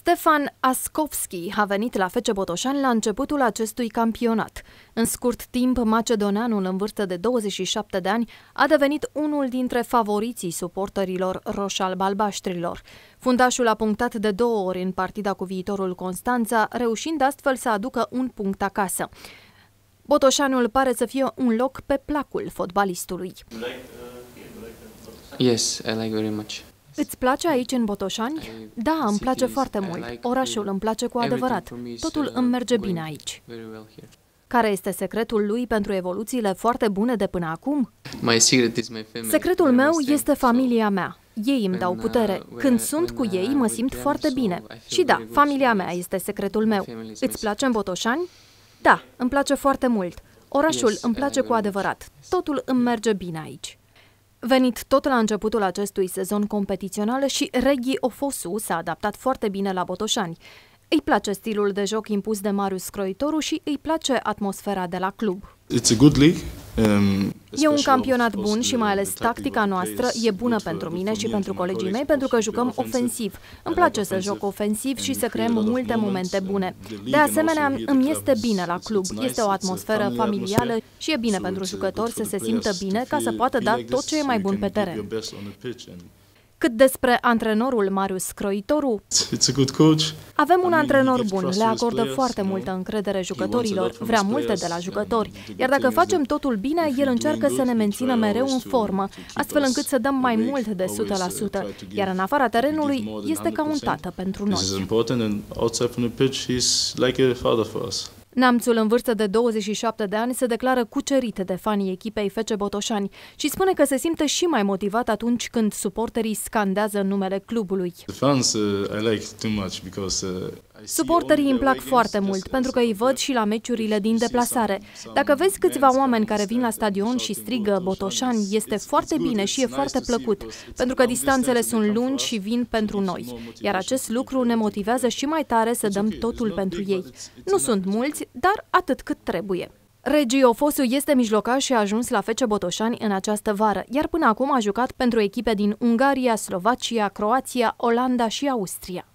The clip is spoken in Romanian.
Stefan Askovski a venit la Fece Botoșani la începutul acestui campionat. În scurt timp, macedoneanul în vârstă de 27 de ani a devenit unul dintre favoriții suporterilor roșal-balbaștrilor. Fundașul a punctat de două ori în partida cu viitorul Constanța, reușind astfel să aducă un punct acasă. Botoșanul pare să fie un loc pe placul fotbalistului. Yes, I like very much. Îți place aici în Botoșani? Da, îmi place foarte mult. Orașul îmi place cu adevărat. Totul uh, îmi merge bine aici. Care este secretul lui pentru evoluțiile foarte bune de până acum? Secretul meu este familia mea. Ei îmi dau uh, putere. Când sunt cu ei, mă simt foarte bine. Și da, familia mea este secretul meu. Îți place în Botoșani? Da, îmi place foarte mult. Orașul îmi place cu adevărat. Totul îmi merge bine aici. Venit tot la începutul acestui sezon competițional și Reghi Ofosu s-a adaptat foarte bine la Botoșani. Îi place stilul de joc impus de Marius Croitoru și îi place atmosfera de la club. It's a good league. Um, E un campionat bun și mai ales tactica noastră e bună pentru mine și pentru colegii mei pentru că jucăm ofensiv. Îmi place să joc ofensiv și să creăm multe momente bune. De asemenea, îmi este bine la club. Este o atmosferă familială și e bine pentru jucători să se simtă bine ca să poată da tot ce e mai bun pe teren. Cât despre antrenorul Marius Croitoru, avem un antrenor bun, le acordă foarte multă încredere jucătorilor, vrea multe de la jucători, iar dacă facem totul bine, el încearcă să ne mențină mereu în formă, astfel încât să dăm mai mult de 100%, uh, iar în afara terenului este ca un tată pentru noi. Namțul în vârstă de 27 de ani se declară cucerit de fanii echipei Fece Botoșani și spune că se simte și mai motivat atunci când suporterii scandează numele clubului. The fans uh, I like too much because uh, Suporterii îmi plac foarte mult, pentru că îi văd și la meciurile din deplasare. Dacă vezi câțiva oameni care vin la stadion și strigă Botoșani, este foarte bine și e foarte plăcut, pentru că distanțele sunt lungi și vin pentru noi. Iar acest lucru ne motivează și mai tare să dăm totul pentru ei. Nu sunt mulți, dar atât cât trebuie. Regio Ofosu este mijlocaș și a ajuns la Fece Botoșani în această vară, iar până acum a jucat pentru echipe din Ungaria, Slovacia, Croația, Olanda și Austria.